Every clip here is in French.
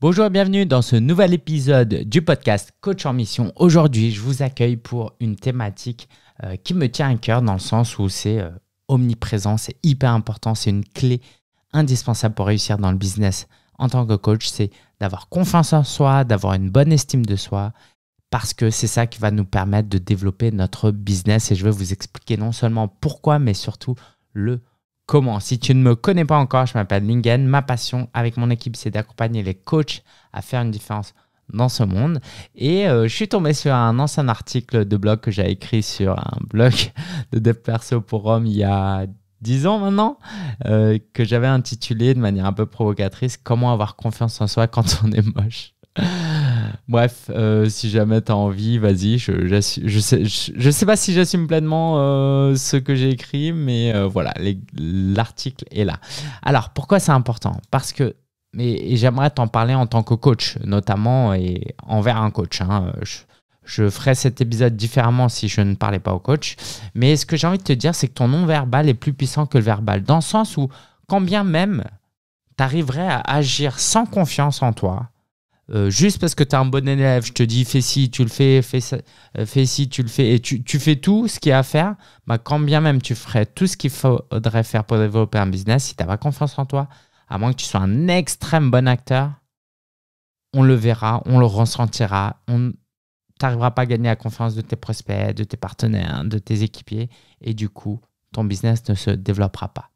Bonjour et bienvenue dans ce nouvel épisode du podcast Coach en Mission. Aujourd'hui, je vous accueille pour une thématique euh, qui me tient à cœur dans le sens où c'est euh, omniprésent, c'est hyper important, c'est une clé indispensable pour réussir dans le business en tant que coach, c'est d'avoir confiance en soi, d'avoir une bonne estime de soi, parce que c'est ça qui va nous permettre de développer notre business et je vais vous expliquer non seulement pourquoi, mais surtout le comment. Si tu ne me connais pas encore, je m'appelle Lingen. Ma passion avec mon équipe, c'est d'accompagner les coachs à faire une différence dans ce monde. Et euh, je suis tombé sur un ancien article de blog que j'ai écrit sur un blog de dev perso pour Hommes il y a 10 ans maintenant, euh, que j'avais intitulé de manière un peu provocatrice Comment avoir confiance en soi quand on est moche. Bref, euh, si jamais tu as envie, vas-y. Je, je, sais, pas si j'assume pleinement euh, ce que j'ai écrit, mais euh, voilà, l'article est là. Alors, pourquoi c'est important Parce que, et, j'aimerais t'en parler en tant que coach, notamment et envers un coach. Hein. je, ferais cet épisode différemment si je ne parlais pas au coach. Mais ce que j'ai envie de te dire, c'est que ton non-verbal est plus puissant que le verbal, dans le sens où, quand bien même tu arriverais à agir sans confiance en toi, euh, juste parce que tu as un bon élève, je te dis fais ci, tu le fais, fais, ça, euh, ci, tu le fais, et tu, fais tout ce qu'il y a à faire, bah, quand bien même tu ferais tout ce qu'il faudrait faire pour développer un business, si tu n'as pas confiance en toi, à moins que tu sois un extrême bon acteur, on le verra, on le ressentira, on n'arriveras pas à gagner la confiance de tes prospects, de tes partenaires, de tes équipiers, et du coup, ton business ne se développera pas.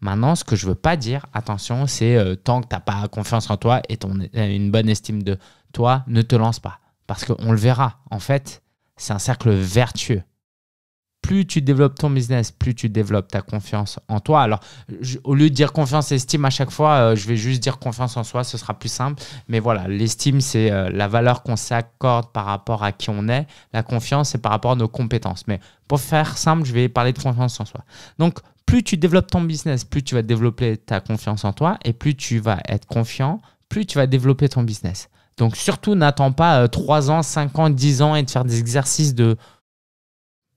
Maintenant, ce que je veux pas dire, attention, c'est euh, tant que tu n'as pas confiance en toi et ton, euh, une bonne estime de toi, ne te lance pas. Parce qu'on le verra, en fait, c'est un cercle vertueux. Plus tu développes ton business, plus tu développes ta confiance en toi. Alors, au lieu de dire confiance, et estime à chaque fois, euh, je vais juste dire confiance en soi, ce sera plus simple. Mais voilà, l'estime, c'est la valeur qu'on s'accorde par rapport à qui on est. La confiance, c'est par rapport à nos compétences. Mais pour faire simple, je vais parler de confiance en soi. Donc, plus tu développes ton business, plus tu vas développer ta confiance en toi et plus tu vas être confiant, plus tu vas développer ton business. Donc surtout, n'attends pas 3 euh, ans, 5 ans, 10 ans et de faire des exercices de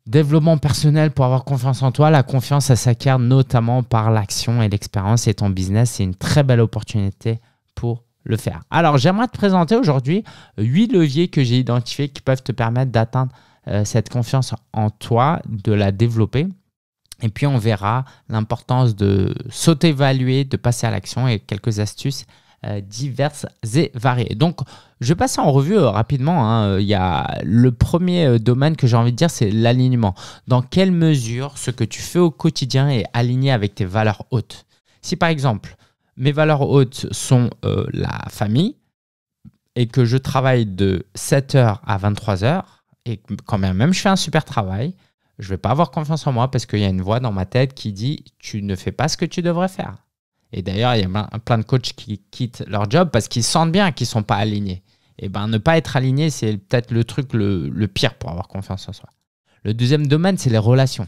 développement personnel pour avoir confiance en toi. La confiance, ça s'acquiert notamment par l'action et l'expérience et ton business. C'est une très belle opportunité pour le faire. Alors j'aimerais te présenter aujourd'hui 8 leviers que j'ai identifiés qui peuvent te permettre d'atteindre euh, cette confiance en toi, de la développer et puis on verra l'importance de s'auto-évaluer, de passer à l'action et quelques astuces euh, diverses et variées. Donc je passe en revue euh, rapidement. Hein. Euh, il y a le premier domaine que j'ai envie de dire, c'est l'alignement. Dans quelle mesure ce que tu fais au quotidien est aligné avec tes valeurs hautes Si par exemple mes valeurs hautes sont la famille et que je travaille de 7h à 23h, et quand même, même je fais un super travail, je ne vais pas avoir confiance en moi parce qu'il y a une voix dans ma tête qui dit tu ne fais pas ce que tu devrais faire. Et d'ailleurs, il y a plein de coachs qui quittent leur job parce qu'ils sentent bien qu'ils ne sont pas alignés. Et ben ne pas être aligné, c'est peut-être le truc le, le pire pour avoir confiance en soi. Le deuxième domaine, c'est les relations.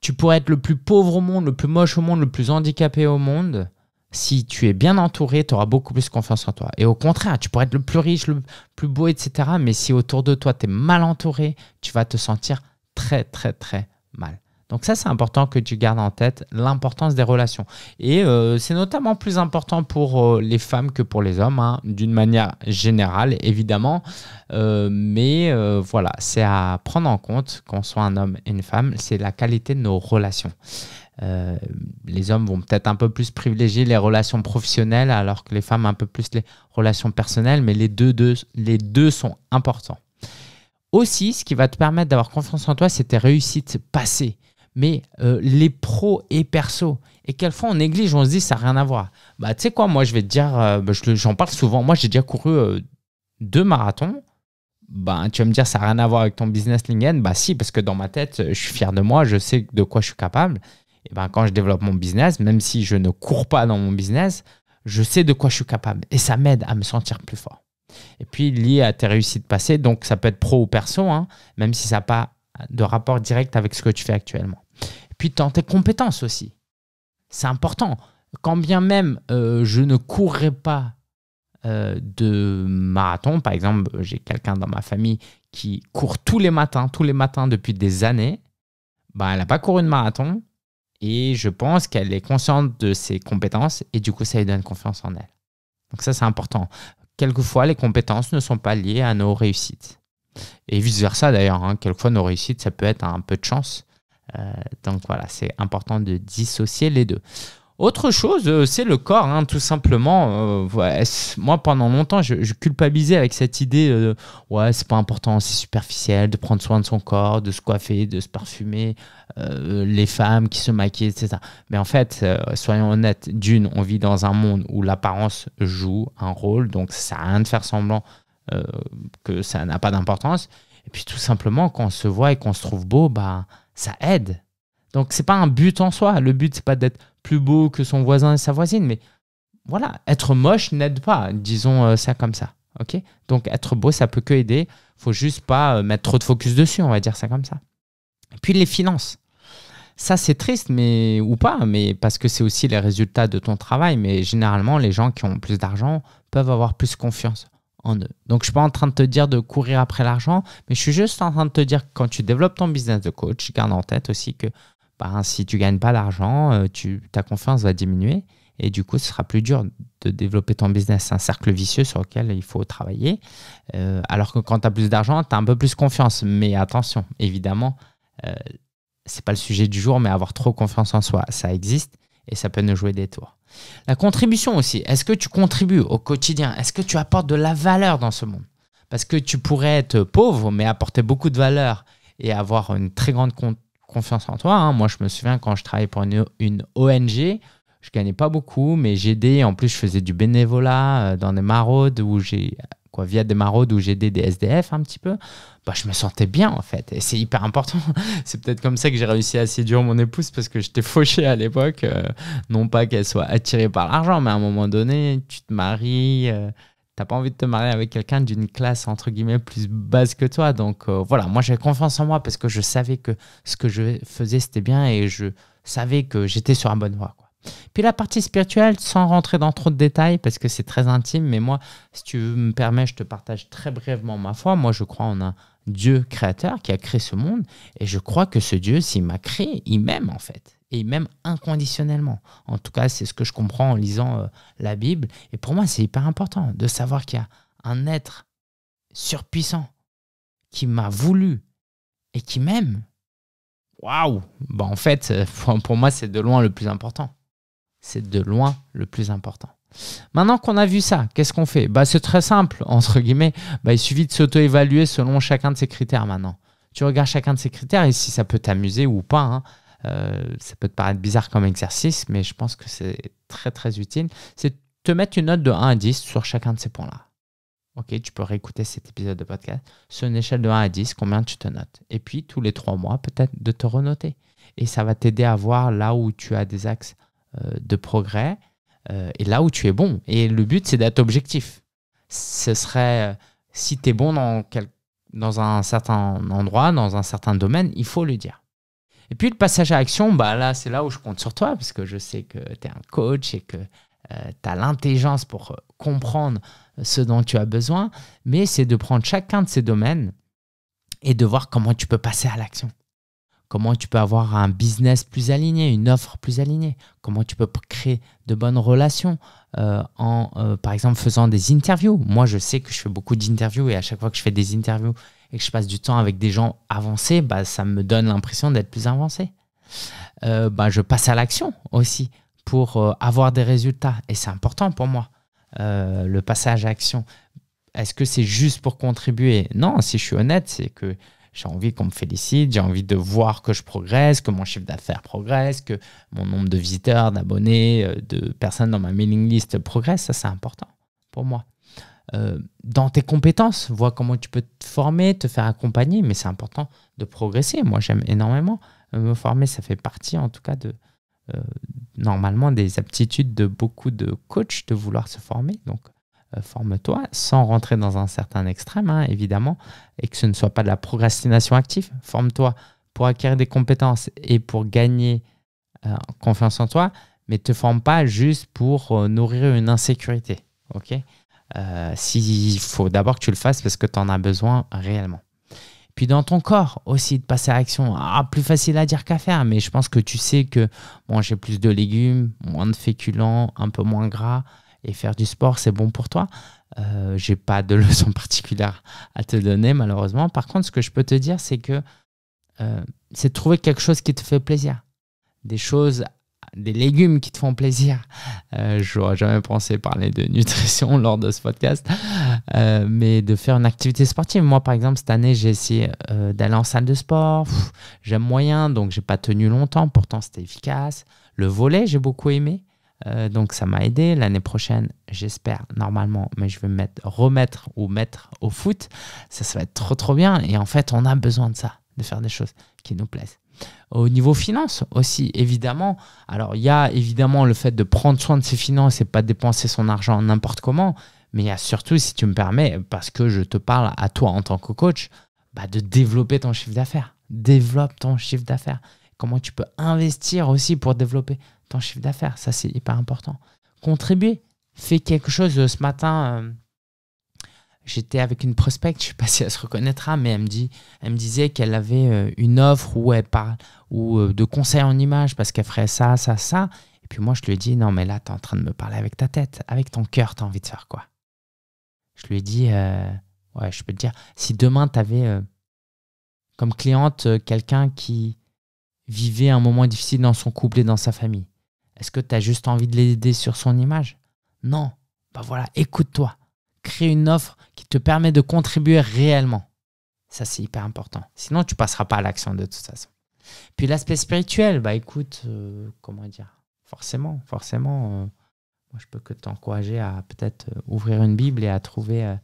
Tu pourrais être le plus pauvre au monde, le plus moche au monde, le plus handicapé au monde. Si tu es bien entouré, tu auras beaucoup plus confiance en toi. Et au contraire, tu pourrais être le plus riche, le plus beau, etc. Mais si autour de toi, tu es mal entouré, tu vas te sentir très, très, très mal. Donc ça, c'est important que tu gardes en tête l'importance des relations. Et euh, c'est notamment plus important pour euh, les femmes que pour les hommes, hein, d'une manière générale, évidemment. Euh, mais voilà, c'est à prendre en compte qu'on soit un homme et une femme, c'est la qualité de nos relations. les hommes vont peut-être un peu plus privilégier les relations professionnelles alors que les femmes un peu plus les relations personnelles, mais les deux, deux, les deux sont importants. Aussi, ce qui va te permettre d'avoir confiance en toi, c'est tes réussites passées, mais euh, les pros et perso. Et quelquefois, on néglige, on se dit, ça n'a rien à voir. Bah, tu sais quoi, moi, je vais te dire, euh, bah, j'en parle souvent. Moi, j'ai déjà couru euh, deux marathons. Bah, tu vas me dire, ça n'a rien à voir avec ton business LinkedIn. Bah, si, parce que dans ma tête, je suis fier de moi, je sais de quoi je suis capable. Et ben, quand je développe mon business, même si je ne cours pas dans mon business, je sais de quoi je suis capable. Et ça m'aide à me sentir plus fort. Et puis lié à tes réussites passées, donc ça peut être pro ou perso, hein, même si ça n'a pas de rapport direct avec ce que tu fais actuellement. Et puis dans tes compétences aussi. C'est important. Quand bien même euh, je ne courrais pas euh, de marathon, par exemple, j'ai quelqu'un dans ma famille qui court tous les matins, tous les matins depuis des années, bah, elle n'a pas couru de marathon et je pense qu'elle est consciente de ses compétences et du coup ça lui donne confiance en elle. Donc ça c'est important quelquefois, les compétences ne sont pas liées à nos réussites. Et vice-versa d'ailleurs, hein, quelquefois nos réussites, ça peut être un peu de chance. Euh, donc voilà, c'est important de dissocier les deux. Autre chose, euh, c'est le corps, hein, tout simplement. Euh, moi, pendant longtemps, je, culpabilisais avec cette idée ouais, c'est pas important, c'est superficiel de prendre soin de son corps, de se coiffer, de se parfumer, euh, les femmes qui se maquillent, etc. Mais en fait, soyons honnêtes, d'une, on vit dans un monde où l'apparence joue un rôle, donc ça n'a rien de faire semblant que ça n'a pas d'importance. Et puis, tout simplement, quand on se voit et qu'on se trouve beau, bah, ça aide. Donc, c'est pas un but en soi. Le but, c'est pas d'être plus beau que son voisin et sa voisine, mais voilà, être moche n'aide pas, disons euh, ça comme ça. ok Donc être beau, ça peut que aider. faut juste pas euh, mettre trop de focus dessus, on va dire ça comme ça. Et puis les finances. Ça, c'est triste, mais ou pas, mais parce que c'est aussi les résultats de ton travail. Mais généralement, les gens qui ont plus d'argent peuvent avoir plus confiance en eux. Donc, je suis pas en train de te dire de courir après l'argent, mais je suis juste en train de te dire quand tu développes ton business de coach, garde en tête aussi que bah, si tu gagnes pas d'argent, euh, ta confiance va diminuer et du coup, ce sera plus dur de développer ton business. C'est un cercle vicieux sur lequel il faut travailler. Euh, alors que quand tu as plus d'argent, tu as un peu plus confiance. Mais attention, évidemment, euh, c'est pas le sujet du jour, mais avoir trop confiance en soi, ça existe et ça peut nous jouer des tours. La contribution aussi. Est-ce que tu contribues au quotidien Est-ce que tu apportes de la valeur dans ce monde Parce que tu pourrais être pauvre, mais apporter beaucoup de valeur et avoir une très grande contribution confiance en toi. Hein. Moi, je me souviens quand je travaillais pour une, ONG, je gagnais pas beaucoup, mais j'aidais. En plus, je faisais du bénévolat euh, dans des maraudes où j'ai quoi via des maraudes où j'aidais des SDF un petit peu. Bah, je me sentais bien en fait, et c'est hyper important. c'est peut-être comme ça que j'ai réussi à séduire mon épouse parce que j'étais fauché à l'époque. Euh, non pas qu'elle soit attirée par l'argent, mais à un moment donné, tu te maries. Euh, t'as pas envie de te marier avec quelqu'un d'une classe entre guillemets plus basse que toi. Donc euh, voilà, moi j'ai confiance en moi parce que je savais que ce que je faisais c'était bien et je savais que j'étais sur la bonne voie. Puis la partie spirituelle, sans rentrer dans trop de détails parce que c'est très intime, mais moi, si tu me permets, je te partage très brièvement ma foi. Moi, je crois en un Dieu créateur qui a créé ce monde et je crois que ce Dieu, s'il m'a créé, il m'aime en fait et même inconditionnellement. En tout cas, c'est ce que je comprends en lisant euh, la Bible. Et pour moi, c'est hyper important de savoir qu'il y a un être surpuissant qui m'a voulu et qui m'aime. Waouh bah, En fait, euh, pour moi, c'est de loin le plus important. C'est de loin le plus important. Maintenant qu'on a vu ça, qu'est-ce qu'on fait bah, C'est très simple, entre guillemets. Bah, il suffit de s'auto-évaluer selon chacun de ses critères maintenant. Tu regardes chacun de ses critères et si ça peut t'amuser ou pas. Hein. Euh, ça peut te paraître bizarre comme exercice, mais je pense que c'est très très utile. C'est te mettre une note de 1 à 10 sur chacun de ces points-là. Ok, tu peux réécouter cet épisode de podcast sur une échelle de 1 à 10, combien tu te notes. Et puis tous les trois mois, peut-être de te renoter. Et ça va t'aider à voir là où tu as des axes euh, de progrès euh, et là où tu es bon. Et le but, c'est d'être objectif. Ce serait, si tu es bon dans, quel, dans un certain endroit, dans un certain domaine, il faut le dire. Et puis le passage à l'action, bah là, c'est là où je compte sur toi, parce que je sais que tu es un coach et que euh, tu as l'intelligence pour euh, comprendre euh, ce dont tu as besoin, mais c'est de prendre chacun de ces domaines et de voir comment tu peux passer à l'action. Comment tu peux avoir un business plus aligné, une offre plus alignée. Comment tu peux créer de bonnes relations en, par exemple, faisant des interviews. Moi, je sais que je fais beaucoup d'interviews et à chaque fois que je fais des interviews, et que je passe du temps avec des gens avancés, bah, ça me donne l'impression d'être plus avancé. Euh, bah, je passe à l'action aussi pour euh, avoir des résultats. Et c'est important pour moi, euh, le passage à l'action. Est-ce que c'est juste pour contribuer Non, si je suis honnête, c'est que j'ai envie qu'on me félicite, j'ai envie de voir que je progresse, que mon chiffre d'affaires progresse, que mon nombre de visiteurs, d'abonnés, de personnes dans ma mailing list progresse. Ça, c'est important pour moi. Euh, dans tes compétences, vois comment tu peux te former, te faire accompagner, mais c'est important de progresser. Moi, j'aime énormément euh, me former, ça fait partie en tout cas de euh, normalement des aptitudes de beaucoup de coachs de vouloir se former. Donc, forme-toi sans rentrer dans un certain extrême, hein, évidemment, et que ce ne soit pas de la procrastination active. Forme-toi pour acquérir des compétences et pour gagner confiance en toi, mais te forme pas juste pour nourrir une insécurité. ok euh, s'il faut d'abord que tu le fasses parce que tu en as besoin réellement. Puis dans ton corps aussi, de passer à l'action. Ah, plus facile à dire qu'à faire, mais je pense que tu sais que j'ai plus de légumes, moins de féculents, un peu moins gras et faire du sport, c'est bon pour toi. Euh, j'ai pas de leçon particulière à te donner, malheureusement. Par contre, ce que je peux te dire, c'est que euh, c'est trouver quelque chose qui te fait plaisir. Des choses des légumes qui te font plaisir. Euh, je n'aurais jamais pensé parler de nutrition lors de ce podcast, euh, mais de faire une activité sportive. Moi, par exemple, cette année, j'ai essayé euh, d'aller en salle de sport. J'aime moyen, donc je n'ai pas tenu longtemps. Pourtant, c'était efficace. Le volet, j'ai beaucoup aimé. donc ça m'a aidé. L'année prochaine, j'espère normalement, mais je vais me remettre ou mettre au foot. Ça, ça va être trop trop bien. Et en fait, on a besoin de ça, de faire des choses qui nous plaisent au niveau finance aussi, évidemment. Alors, il y a évidemment le fait de prendre soin de ses finances et pas dépenser son argent n'importe comment, mais il y a surtout, si tu me permets, parce que je te parle à toi en tant que coach, bah, de développer ton chiffre d'affaires. Développe ton chiffre d'affaires. Comment tu peux investir aussi pour développer ton chiffre d'affaires. Ça, c'est hyper important. Contribuer. Fais quelque chose euh, ce matin. Euh, j'étais avec une prospecte, je sais pas si elle se reconnaîtra, mais elle me, dit, elle me disait qu'elle avait euh, une offre où elle parle ou euh, de conseils en image parce qu'elle ferait ça, ça, ça. Et puis moi, je lui ai dit, non, mais là, tu es en train de me parler avec ta tête, avec ton cœur, tu as envie de faire quoi Je lui ai dit, euh, ouais, je peux te dire, si demain, tu avais comme cliente quelqu'un qui vivait un moment difficile dans son couple et dans sa famille, est-ce que tu as juste envie de l'aider sur son image Non. Bah voilà, écoute-toi créer une offre qui te permet de contribuer réellement. Ça, c'est hyper important. Sinon, tu passeras pas à l'action de toute façon. Puis l'aspect spirituel, bah écoute, euh, comment dire Forcément, forcément, euh, moi je peux que t'encourager à peut-être euh, ouvrir une Bible et à trouver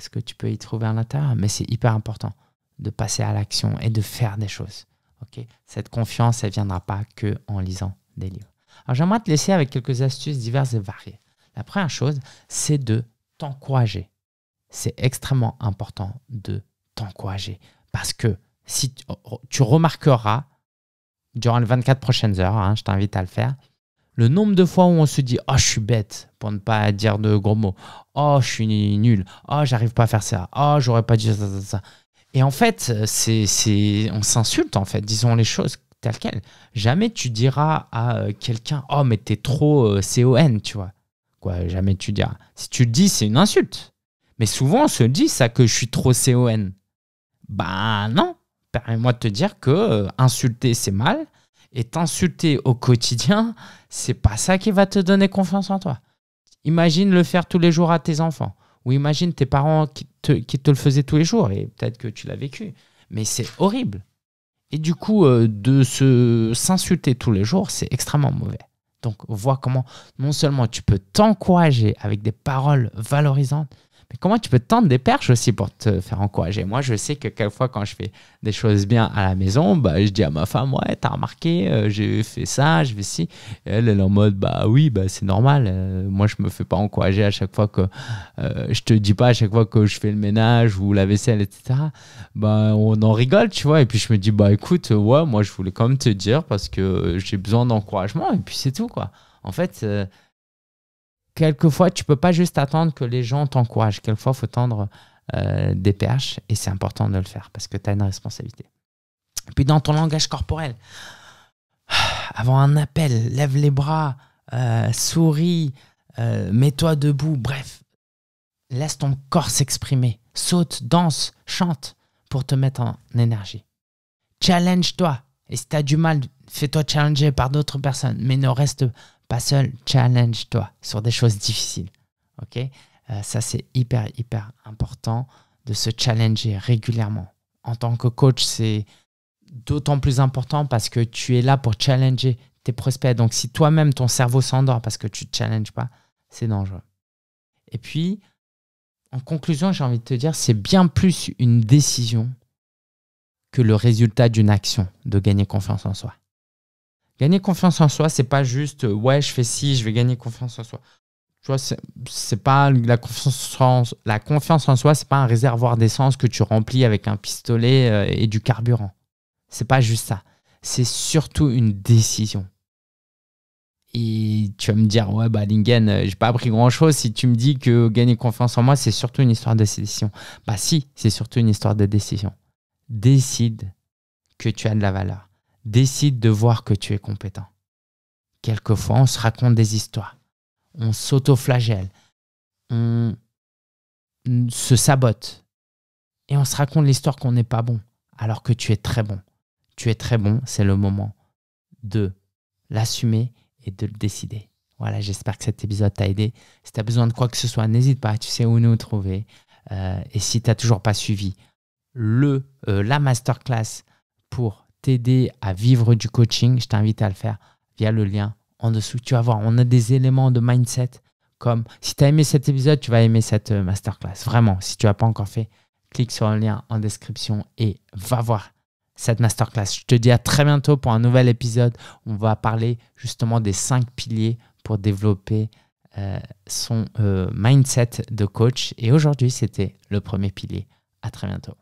ce que tu peux y trouver à l'intérieur. Mais c'est hyper important de passer à l'action et de faire des choses. ok Cette confiance, elle viendra pas que en lisant des livres. Alors j'aimerais te laisser avec quelques astuces diverses et variées. La première chose, c'est de t'encourager. C'est extrêmement important de t'encourager parce que si tu, oh, oh, remarqueras durant les 24 prochaines heures, hein, je t'invite à le faire, le nombre de fois où on se dit Oh, je suis bête, pour ne pas dire de gros mots. Oh, je suis nul. Oh, j'arrive pas à faire ça. Oh, j'aurais pas dit ça, ça, ça. Et en fait, c'est, on s'insulte, en fait. Disons les choses telles quelles. Jamais tu diras à euh, quelqu'un Oh, mais t'es trop euh, CON, tu vois. Quoi, jamais tu diras. Si tu le dis, c'est une insulte. Mais souvent, on se dit ça que je suis trop CON. Bah non. Permets-moi de te dire que euh, insulter, c'est mal. Et t'insulter au quotidien, c'est pas ça qui va te donner confiance en toi. Imagine le faire tous les jours à tes enfants. Ou imagine tes parents qui te, le faisaient tous les jours. Et peut-être que tu l'as vécu. Mais c'est horrible. Et du coup, euh, de se s'insulter tous les jours, c'est extrêmement mauvais. Donc, vois comment non seulement tu peux t'encourager avec des paroles valorisantes, comment tu peux tendre des perches aussi pour te faire encourager Moi, je sais que quelquefois, quand je fais des choses bien à la maison, bah, je dis à ma femme, ouais, t'as remarqué, euh, j'ai fait ça, je vais ci. elle, elle est en mode, bah oui, bah, c'est normal. Euh, moi, je me fais pas encourager à chaque fois que euh, je te dis pas à chaque fois que je fais le ménage ou la vaisselle, etc. Bah, on en rigole, tu vois. Et puis, je me dis, bah écoute, ouais, moi, je voulais quand même te dire parce que j'ai besoin d'encouragement. Et puis, c'est tout, quoi. En fait, quelquefois, tu peux pas juste attendre que les gens t'encouragent. Quelquefois, il faut tendre euh, des perches et c'est important de le faire parce que tu as une responsabilité. Puis dans ton langage corporel, avant un appel, lève les bras, euh, souris, euh, mets-toi debout, bref, laisse ton corps s'exprimer. Saute, danse, chante pour te mettre en énergie. Challenge-toi. Et si tu as du mal, fais-toi challenger par d'autres personnes, mais ne reste pas pas seul, challenge-toi sur des choses difficiles. Ok euh, Ça, c'est hyper, hyper important de se challenger régulièrement. En tant que coach, c'est d'autant plus important parce que tu es là pour challenger tes prospects. Donc, si toi-même, ton cerveau s'endort parce que tu ne challenges pas, c'est dangereux. Et puis, en conclusion, j'ai envie de te dire, c'est bien plus une décision que le résultat d'une action de gagner confiance en soi. Gagner confiance en soi, c'est pas juste euh, ouais, je fais ci, je vais gagner confiance en soi. Tu vois, c'est pas la confiance en, la confiance en soi, c'est pas un réservoir d'essence que tu remplis avec un pistolet euh, et du carburant. C'est pas juste ça. C'est surtout une décision. Et tu vas me dire, ouais, bah, Lingen, euh, j'ai pas appris grand chose si tu me dis que gagner confiance en moi, c'est surtout une histoire de décision. Bah, si, c'est surtout une histoire de décision. Décide que tu as de la valeur décide de voir que tu es compétent. Quelquefois, on se raconte des histoires, on s'autoflagelle, on se sabote et on se raconte l'histoire qu'on n'est pas bon, alors que tu es très bon. Tu es très bon, c'est le moment de l'assumer et de le décider. Voilà, j'espère que cet épisode t'a aidé. Si tu as besoin de quoi que ce soit, n'hésite pas, tu sais où nous trouver. Euh, et si tu n'as toujours pas suivi le, euh, la masterclass pour t'aider à vivre du coaching, je t'invite à le faire via le lien en dessous. Tu vas voir, on a des éléments de mindset comme si tu as aimé cet épisode, tu vas aimer cette euh, masterclass. Vraiment, si tu n'as pas encore fait, clique sur le lien en description et va voir cette masterclass. Je te dis à très bientôt pour un nouvel épisode. On va parler justement des cinq piliers pour développer euh, son euh, mindset de coach. Et aujourd'hui, c'était le premier pilier. À très bientôt.